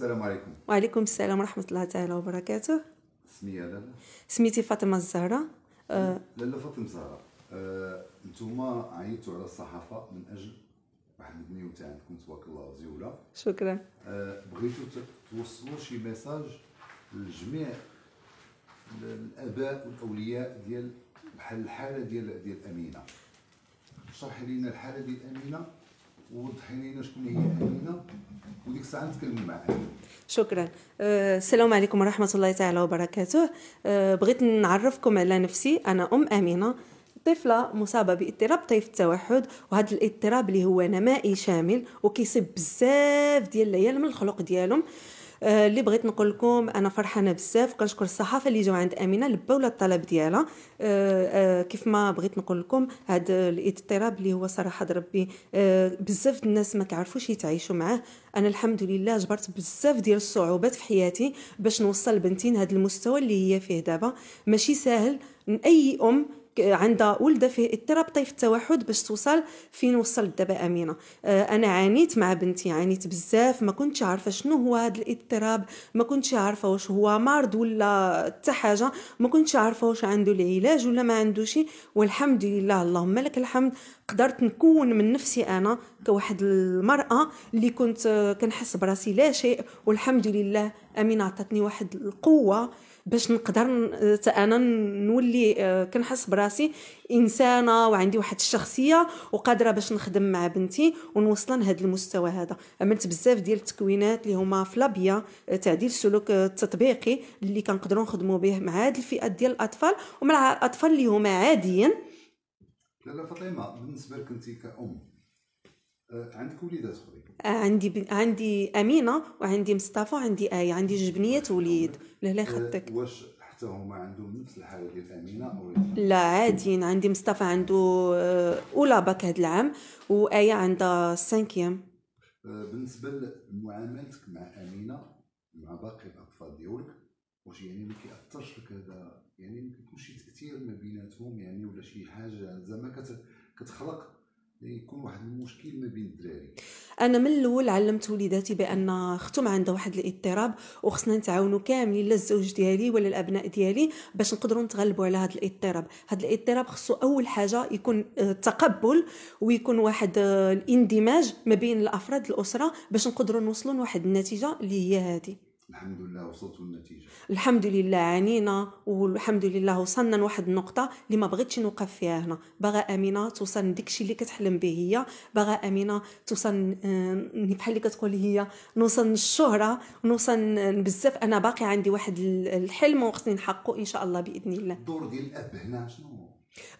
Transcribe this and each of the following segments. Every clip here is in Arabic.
السلام عليكم وعليكم السلام ورحمه الله تعالى وبركاته سميه لالا سميتي فاطمه الزهراء آه، لالا فاطمه الزهراء انتم آه، نتوما عينتوا على الصحافه من اجل واحد تاع تاعكم تبارك الله زيوله شكرا آه، بغيتوا توصلوا شي ميساج لجميع الاباء والاولياء ديال الحاله ديال ديال امينه شرحي لنا الحاله ديال امينه ووضحي لنا شكون هي امينه وديك الساعه نتكلم معاها شكرا أه السلام عليكم ورحمه الله تعالى وبركاته أه بغيت نعرفكم على نفسي انا ام امينه طفله مصابه باضطراب طيف التوحد وهذا الاضطراب اللي هو نمائي شامل وكيصيب بزاف ديال العيال من الخلق ديالهم أه آه، اللي بغيت نقول لكم انا فرحانه بزاف وكنشكر الصحافه اللي جاو عند امينه لباو لها الطلب ديالها آه، آه، كيف ما بغيت نقول لكم هذا الاضطراب اللي هو صراحه ربي بزاف الناس ما كيعرفوش يتعايشوا معاه انا الحمد لله جبرت بزاف ديال الصعوبات في حياتي باش نوصل بنتي لهذا المستوى اللي هي فيه دابا ماشي ساهل اي ام عندها ولده فيه اضطراب طيف التوحد باش توصل فين وصلت دابا امينه آه، انا عانيت مع بنتي عانيت بزاف ما كنتش عارفه شنو هو هذا الاضطراب ما كنتش عارفه واش هو مرض ولا حتى حاجه ما كنتش عارفه واش عنده العلاج ولا ما عندوش والحمد لله اللهم لك الحمد قدرت نكون من نفسي انا كواحد المراه اللي كنت آه، كنحس براسي لا شيء والحمد لله امينه عطاتني واحد القوه باش نقدر آه، انا نولي آه، كنحس براسي انسانه وعندي واحد الشخصيه وقادره باش نخدم مع بنتي ونوصل لهذا المستوى هذا عملت بزاف ديال التكوينات اللي هما فلابيا تعديل السلوك التطبيقي اللي كنقدروا نخدموا به مع هذه الفئات ديال الاطفال ومع الاطفال اللي هما عاديين لاله فاطمه بالنسبه لك انت كأم آه، عندك وليدات اخرين آه، عندي عندي امينه وعندي مصطفى وعندي ايه عندي جوج بنيات وليد لهلا خدتك آه، واش حتى هما عندهم نفس الحاله ديال امينه او لا عاديين عندي مصطفى عنده اولى باك هذا العام وايه عندها سانكيام بالنسبه لمعاملتك مع امينه مع باقي الاطفال ديالك واش يعني ما كيأثرش فيك هذا يعني ما كيكونش شي تاثير ما بيناتهم يعني ولا شي حاجه زعما كتخلق يعني يكون واحد المشكل ما بين الدراري انا من الاول علمت وليداتي بان اختهم عندها واحد الاضطراب وخصنا نتعاونوا كاملين لا الزوج ديالي ولا الابناء ديالي باش نقدروا نتغلبوا على هذا الاضطراب هذا الاضطراب خصو اول حاجه يكون آه، تقبل ويكون واحد آه، الاندماج ما بين الافراد الاسره باش نقدروا نوصلوا لواحد النتيجه اللي هي هذه الحمد لله وصلت للنتيجة الحمد لله عانينا والحمد لله وصلنا لواحد النقطة اللي ما بغيتش نوقف فيها هنا باغا أمينة توصل داكشي اللي كتحلم به هي باغا أمينة توصل آه، بحال اللي كتقول هي نوصل للشهرة نوصل بزاف أنا باقي عندي واحد الحلم وخصني نحققه إن شاء الله بإذن الله الدور ديال الأب هنا شنو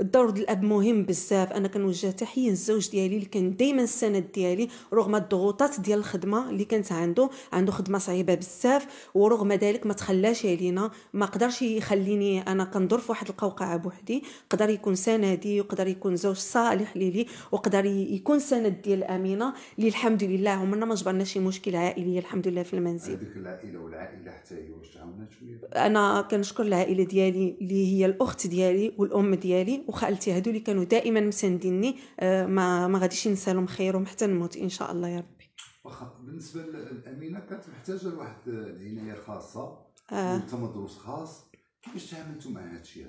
الدور ديال الاب مهم بزاف انا كنوجه تحيه للزوج ديالي اللي كان دائما السند ديالي رغم الضغوطات ديال الخدمه اللي كانت عنده عنده خدمه صعيبه بزاف ورغم ذلك ما تخلاش علينا ما قدرش يخليني انا كندور في واحد القوقعه بوحدي قدر يكون سندي وقدر يكون زوج صالح ليلي وقدر يكون سند ديال امينه اللي الحمد لله عمرنا ما جبرنا شي مشكل عائلي الحمد لله في المنزل هذيك العائله والعائله حتى هي واش تعاونات شويه انا كنشكر العائله ديالي اللي هي الاخت ديالي والام ديالي ديالي وخالتي هادو اللي كانوا دائما مسانديني آه، ما ما غاديش نسالهم خيرهم حتى نموت ان شاء الله يا ربي واخا بالنسبه للامينه كانت محتاجه لواحد العنايه خاصه آه. مدرس خاص كيفاش تعاملتوا مع هذا الشيء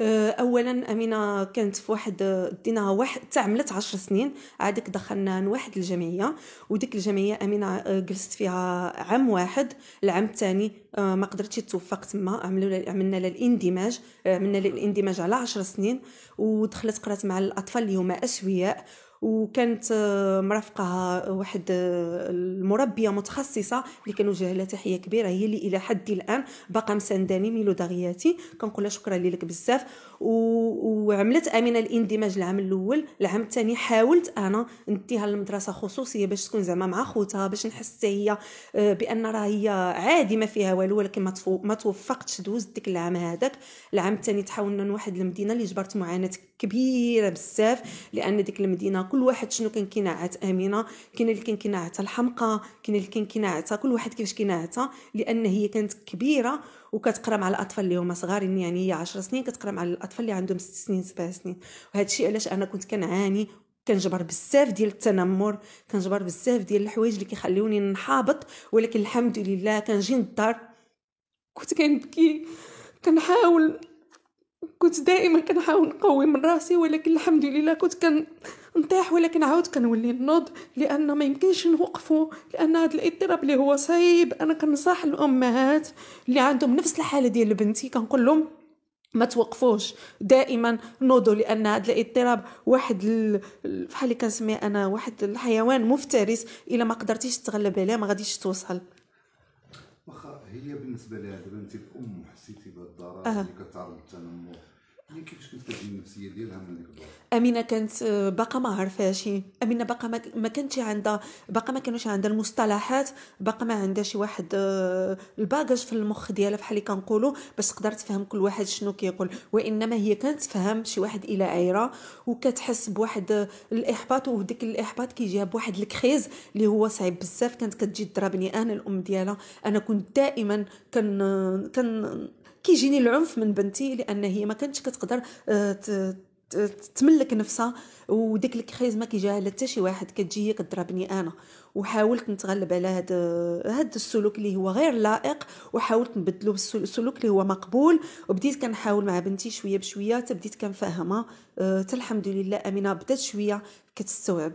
أه، اولا امينه كانت في واحد دينا واحد تعملت عشر سنين عادك دخلنا لواحد الجمعيه وديك الجمعيه امينه أه، جلست فيها عام واحد العام الثاني أه، ما قدرتش توفق تما عملوا عملنا للاندماج عملنا للاندماج على عشر سنين ودخلت قرات مع الاطفال اللي هما اسوياء وكانت آه، مرافقها آه، واحد آه، المربيه متخصصه اللي كنوجه لها تحيه كبيره هي اللي الى حد الان باقا مسانداني ميلو داغياتي كنقول لها شكرا لك بزاف وعملت امينه الاندماج العام الاول العام الثاني حاولت انا نديها للمدرسة خصوصيه باش تكون زعما مع خوتها باش نحس هي بان راه هي عادي ما فيها والو ولكن ما توفقتش دوزت ديك العام هذاك العام الثاني تحولنا لواحد المدينه اللي جبرت معاناه كبيره بزاف لان ديك المدينه كل واحد شنو كان كيناعات امينه كاين اللي كان كيناعتها الحمقى كاين اللي كان كيناعتها كل واحد كيفاش كيناعتها لان هي كانت كبيره وكتقرا مع الاطفال اللي هما صغارين يعني, يعني هي 10 سنين كتقرا مع الاطفال اللي عندهم 6 سنين 7 سنين وهذا الشيء علاش انا كنت كنعاني كنجبر بزاف ديال التنمر كنجبر بزاف ديال الحوايج اللي كيخليوني نحابط ولكن الحمد لله كنجي للدار كنت كنبكي كنحاول كنت دائما كنحاول نقوي من راسي ولكن الحمد لله كنت كن نطيح ولكن عاود كنولي نوض لان ما يمكنش نوقفه لان هذا الاضطراب اللي هو صعيب انا كنصح الامهات اللي عندهم نفس الحاله ديال بنتي كنقول لهم ما توقفوش دائما نوضوا لان هذا الاضطراب واحد ال... بحال اللي كنسميه انا واحد الحيوان مفترس الا ما قدرتيش تتغلب عليه ما غاديش توصل واخا هي بالنسبه لها دابا انت الام حسيتي بالضرر آه. اللي كتعرض للتنمر كيفاش كنت كتعامل النفسيه ديالها من هذيك امينه كانت آه، باقا ما عرفاش امينه باقا ما كانتش عندها باقا ما كانوش عندها المصطلحات باقا ما عندها شي واحد آه، الباجاج في المخ ديالها بحال اللي كنقولوا باش تقدر تفهم كل واحد شنو كيقول وانما هي كانت تفهم شي واحد الى عيره وكتحس بواحد آه، الاحباط وديك الاحباط كيجيها بواحد الكخيز اللي هو صعيب بزاف كانت كتجي ضربني انا الام ديالها انا كنت دائما كان كان كيجيني العنف من بنتي لان هي ما كانتش كتقدر أه، تملك نفسها وديك الكاريزما كيجيها لا حتى شي واحد كتجي كضربني انا وحاولت نتغلب على هذا هذا السلوك اللي هو غير لائق وحاولت نبدلو بالسلوك اللي هو مقبول وبديت كنحاول مع بنتي شويه بشويه تبديت كنفهمها أه، حتى الحمد لله امينه بدات شويه كتستوعب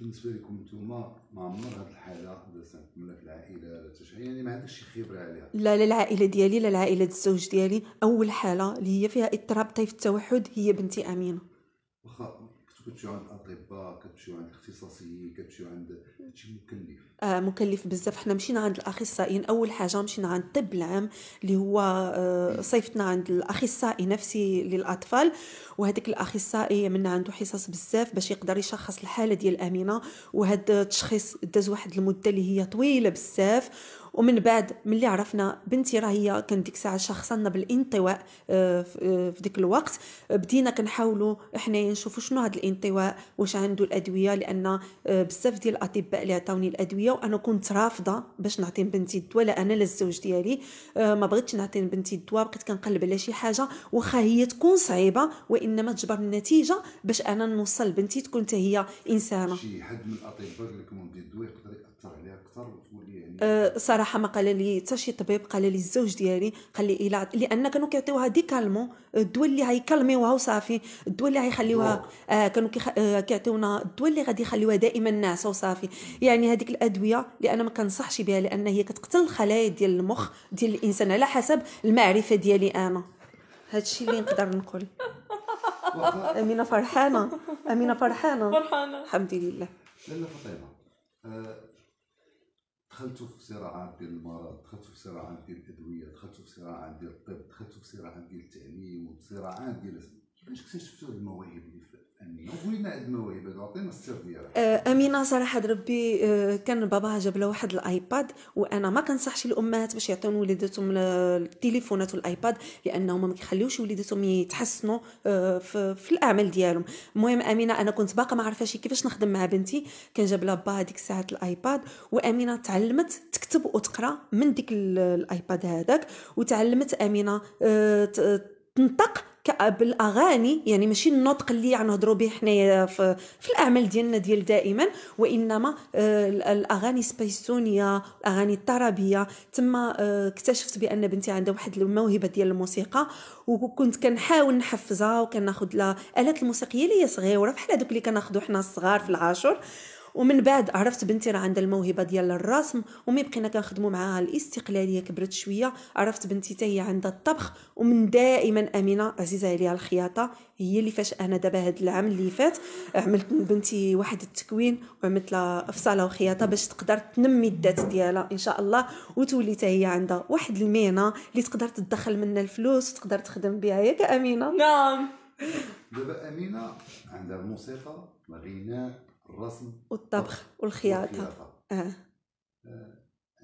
بالنسبه لكم نتوما ما عمر هاد الحاله ملا في العائله لا شي يعني ما عندكش شي خبره عليها لا لا العائله ديالي لا العائله الزوج ديالي اول حاله اللي هي فيها اضطراب طيف التوحد هي بنتي امينه واخا كتمشيو عند الاطباء كتمشيو عند الاختصاصيين كتمشيو عند هادشي مكلف آه مكلف بزاف حنا مشينا عند الاخصائيين اول حاجه مشينا عند الطب العام اللي هو آه صيفطنا عند الاخصائي نفسي للاطفال وهذاك الاخصائي من عنده حصص بزاف باش يقدر يشخص الحاله ديال امينه وهذا التشخيص داز واحد المده اللي هي طويله بزاف ومن بعد ملي عرفنا بنتي راه هي كانت ديك الساعه شخصنا بالانطواء آه، آه، في ديك الوقت بدينا كنحاولوا حنايا نشوفوا شنو هذا الانطواء واش عنده الادويه لان آه، بزاف ديال الاطباء اللي عطاوني الادويه وانا كنت رافضه باش نعطي بنتي الدواء لا انا لا الزوج ديالي ما بغيتش نعطي بنتي الدواء بقيت كنقلب على شي حاجه واخا هي تكون صعيبه وانما تجبر النتيجه باش انا نوصل بنتي تكون حتى هي انسانه شي حد من الاطباء اللي كيكون الدواء يقدر عليها اكثر يعني أه، صراحه ما قال لي حتى شي طبيب قال لي الزوج ديالي قال لي الا لان كانوا كيعطيوها دي كالمون الدواء اللي غيكالميوها وصافي الدواء اللي غيخليوها آه كانوا أه، كيعطيونا الدواء اللي غادي يخليوها دائما ناعسه وصافي يعني هذيك الادويه انا ما كنصحش بها لان هي كتقتل الخلايا ديال المخ ديال الانسان على حسب المعرفه ديالي انا هادشي اللي نقدر نقول امينه فرحانه امينه فرحانه فرحانه الحمد لله لاله فاطمه أه، دخلتوا في صراعات ديال المرض دخلتوا في صراعات ديال الادويه دخلتوا في صراعات ديال الطب دخلتوا في صراعات ديال التعليم وصراعات ديال باش اكتشفتوا المواهب اللي في امينه إيه؟ عطينا السر أه، امينه صراحه ربي أه، كان باباها جاب لها واحد الايباد وانا ما كنصحش الامهات باش يعطيون وليداتهم التليفونات والايباد لانهم ما كيخليوش وليداتهم يتحسنوا أه، في, في الاعمال ديالهم المهم امينه انا كنت باقا ما عارفاش كيفاش نخدم مع بنتي كان جاب لها باها ديك الساعه الايباد وامينه تعلمت تكتب وتقرا من ديك الايباد هذاك وتعلمت امينه تنطق بالاغاني يعني ماشي النطق اللي يعني نهضروا به حنايا في, في الاعمال ديالنا ديال دائما وانما آه، الاغاني السبيسونيه الاغاني الترابيه تما آه، اكتشفت بان بنتي عندها واحد الموهبه ديال الموسيقى وكنت كنحاول نحفزها وكناخذ لها الات الموسيقيه اللي هي صغيره بحال هذوك اللي كناخذو حنا الصغار في العاشر ومن بعد عرفت بنتي راه عندها الموهبه ديال الرسم ومي بقينا كنخدموا معاها الاستقلاليه كبرت شويه عرفت بنتي حتى هي عندها الطبخ ومن دائما امينه عزيزه عليها الخياطه هي اللي فاش انا دابا هاد العام اللي فات عملت بنتي واحد التكوين وعملت لها فصاله وخياطه باش تقدر تنمي الذات ديالها ان شاء الله وتولي حتى هي عندها واحد المهنه اللي تقدر تدخل منها الفلوس وتقدر تخدم بها ياك امينه نعم دابا امينه عندها الموسيقى الغناء الرسم والطبخ والخياطه, والخياطة. اه, آه.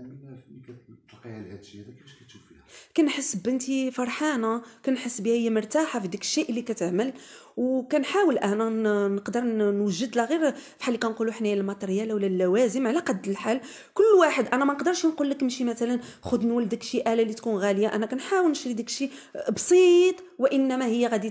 امينه ملي كتلقيها لهذا الشيء هذا كيفاش كتشوفيها كنحس بنتي فرحانه كنحس بها هي مرتاحه في داك الشيء اللي كتعمل وكنحاول انا نقدر نوجد لا غير بحال اللي كنقولوا حنايا الماتريال ولا اللوازم على قد الحال كل واحد انا ما نقدرش نقول لك مشي مثلا خذ نول داك الشيء اله اللي تكون غاليه انا كنحاول نشري داك الشيء بسيط وانما هي غادي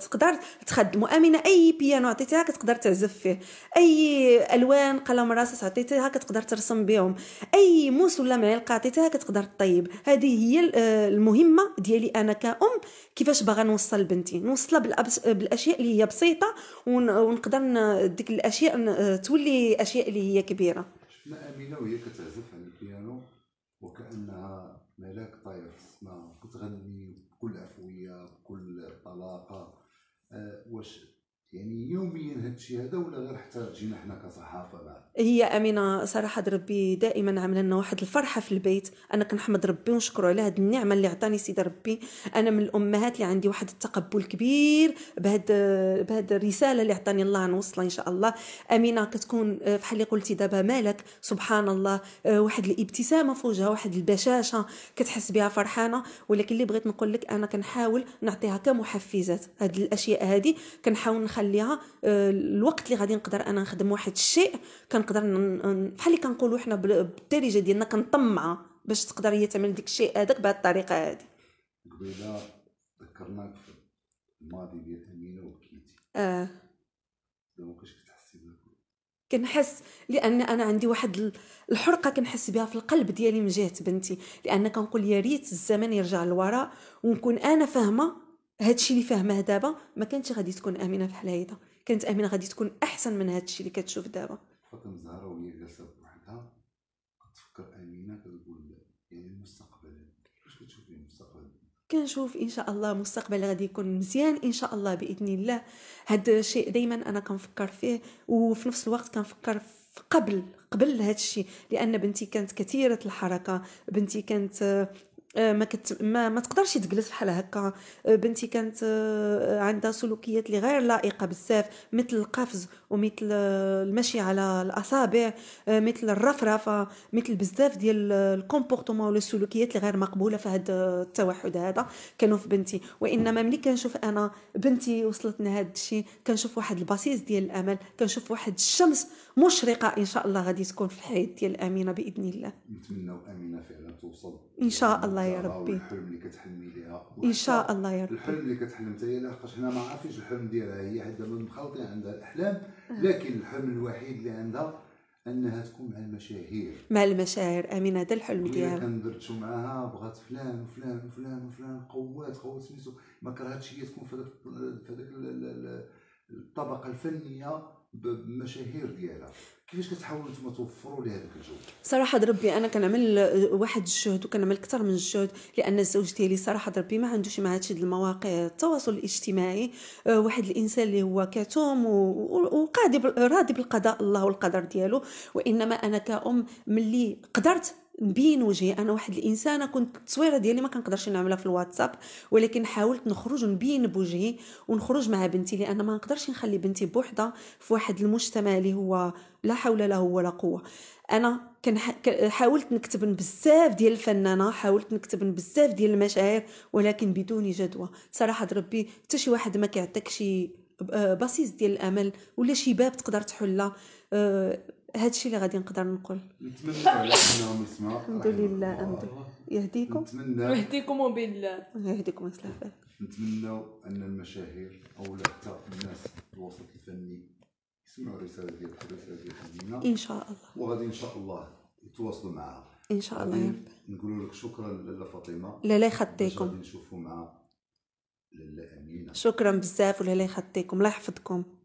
تقدر تخدم امينه اي بيانو عطيتيها كتقدر تعزف فيه اي الوان قلم رصاص عطيتيها كتقدر ترسم بهم اي موس ولا معلقه عطيتيها كتقدر طيب هذه هي المهمه ديالي انا كأم كيفاش باغا نوصل بنتي نوصلها بالأبس... الاشياء اللي هي بسيطه ونقدر ديك الاشياء تولي اشياء اللي هي كبيره شفنا امينه وهي كتعزف على البيانو وكانها ملاك طاير في السماء كتغني بكل عفويه بكل طلاقه أه واش يعني يوميا هادشي هذا ولا غير حتى جينا حنا كصحافه بعد هي امينه صراحه ربي دائما عامله لنا واحد الفرحه في البيت انا كنحمد ربي ونشكره على هذه النعمه اللي عطاني سيدي ربي انا من الامهات اللي عندي واحد التقبل كبير بهاد بهاد الرساله اللي عطاني الله نوصلها ان شاء الله امينه كتكون بحال آه، اللي قلتي دابا مالك سبحان الله آه، واحد الابتسامه في وجهها واحد البشاشه كتحس بها فرحانه ولكن اللي بغيت نقول لك انا كنحاول نعطيها كمحفزات هاد الاشياء هذه كنحاول نخلي نخليها آه، الوقت اللي غادي نقدر انا نخدم واحد الشيء كنقدر بحال اللي كنقولوا حنا بالدارجه ديالنا كنطمع باش تقدر هي تعمل داك الشيء هذاك بهذه الطريقه هذه قبيله ذكرناك الماضي ديال امينه وبكيتي اه دابا كنت كتحسي كنحس لان انا عندي واحد الحرقه كنحس بها في القلب ديالي من جهه بنتي لان كنقول يا ريت الزمن يرجع للوراء ونكون انا فاهمه هادشي اللي فاهمه دابا ما كانتش غادي تكون امنه في حلايتها كانت امنه غادي تكون احسن من هادشي اللي كتشوف دابا فاطمه زهره وهي جالسه بوحدها كتفكر امينه كتقول يعني المستقبل واش كتشوفي المستقبل كنشوف ان شاء الله مستقبل غادي يكون مزيان ان شاء الله باذن الله هذا الشيء دائما انا كنفكر فيه وفي نفس الوقت كنفكر قبل قبل هذا الشيء لان بنتي كانت كثيره الحركه بنتي كانت آه، ما, كت... ما ما تقدرش تجلس بحال هكا آه، بنتي كانت آه، عندها سلوكيات اللي غير لائقه بزاف مثل القفز ومثل المشي على الاصابع مثل الرفرفه مثل بزاف ديال الكومبورتمون ولا السلوكيات اللي غير مقبوله في هذا التوحد هذا كانوا في بنتي وانما ملي كنشوف انا بنتي وصلت لهذا الشيء كنشوف واحد البسيس ديال الامل كنشوف واحد الشمس مشرقه ان شاء الله غادي تكون في الحياه ديال امينه باذن الله نتمنى امينه فعلا توصل ان شاء الله الله يا ربي الحلم اللي كتحلمي ليها ان شاء الله يا ربي الحلم اللي كتحلم حتى لاحقاش حنا ما عارفينش الحلم ديالها هي حدا من مخلطين عندها الاحلام آه. لكن الحلم الوحيد اللي عندها انها تكون مع المشاهير مع المشاهير امين هذا الحلم ديالها كان درتو معاها بغات فلان وفلان وفلان وفلان قوات قوات سميتو ما كرهتش هي تكون في هذاك في هذاك الطبقه الفنيه بمشاهير ديالها كيفاش كتحاولوا نتوما توفروا لهذاك الجو صراحه ربي انا كنعمل واحد الجهد وكنعمل اكثر من الجهد لان الزوج ديالي صراحه ربي ما عندوش مع هادشي المواقع التواصل الاجتماعي آه، واحد الانسان اللي هو كتوم وقادر راضي بالقضاء الله والقدر ديالو وانما انا كأم ملي قدرت بين وجهي انا واحد الانسانه كنت التصويره ديالي ما كنقدرش نعملها في الواتساب ولكن حاولت نخرج ونبين بوجهي ونخرج مع بنتي لان ما نقدرش نخلي بنتي بوحده في واحد المجتمع اللي هو لا حول له ولا قوه انا كان حاولت نكتب بزاف ديال الفنانه حاولت نكتب بزاف ديال المشاعر ولكن بدون جدوى صراحه ربي حتى شي واحد ما كيعطيك شي آه، باسيس ديال الامل ولا شي باب تقدر تحله آه، هادشي اللي غادي نقدر نقول الحمد لله الحمد لله الحمد يهديكم وبين يهديكم يهديكم ويصلح بالك نتمنى ان المشاهير او حتى الناس في الوسط الفني يسمعوا الرساله ديال الرساله هذه الدينا ان شاء الله وغادي ان شاء الله يتواصلوا معها ان شاء الله يا رب نقول لك شكرا لاله فاطمه لاله يخطيكم غادي نشوفوا مع لاله امينه شكرا بزاف ولاله يخطيكم الله يحفظكم